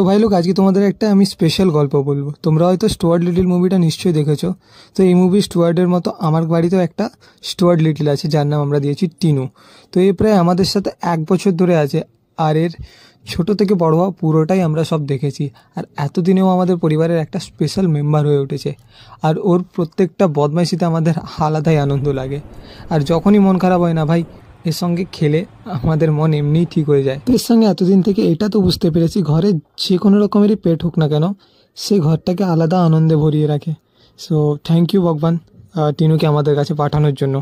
তো ভাই লোক আজকে তোমাদের একটা আমি স্পেশাল গল্প বলবো তোমরা হয়তো স্টুয়ার্ড লিটিল মুভিটা নিশ্চয়ই দেখেছো তো এই মুভি স্টুয়ার্ডের মতো আমার বাড়িতেও একটা স্টুয়ার্ড লিটিল আছে যার নাম আমরা দিয়েছি টিনু তো এ প্রায় আমাদের সাথে এক বছর ধরে আছে আর এর ছোটো থেকে বড় হওয়া পুরোটাই আমরা সব দেখেছি আর এতদিনেও আমাদের পরিবারের একটা স্পেশাল মেম্বার হয়ে উঠেছে আর ওর প্রত্যেকটা বদমাইশিতে আমাদের আলাদাই আনন্দ লাগে আর যখনই মন খারাপ হয় না ভাই এই সঙ্গে খেলে আমাদের মন এমনিই ঠিক হয়ে যায় ওর সঙ্গে এতদিন থেকে এটা তো বুঝতে পেরেছি ঘরে যেকোনো রকমের পেট হুক না কেন সেই ঘরটাকে আলাদা আনন্দে ভরিয়ে রাখে সো थैंक यू ভগবান তিনুকে আমাদের কাছে পাঠানোর জন্য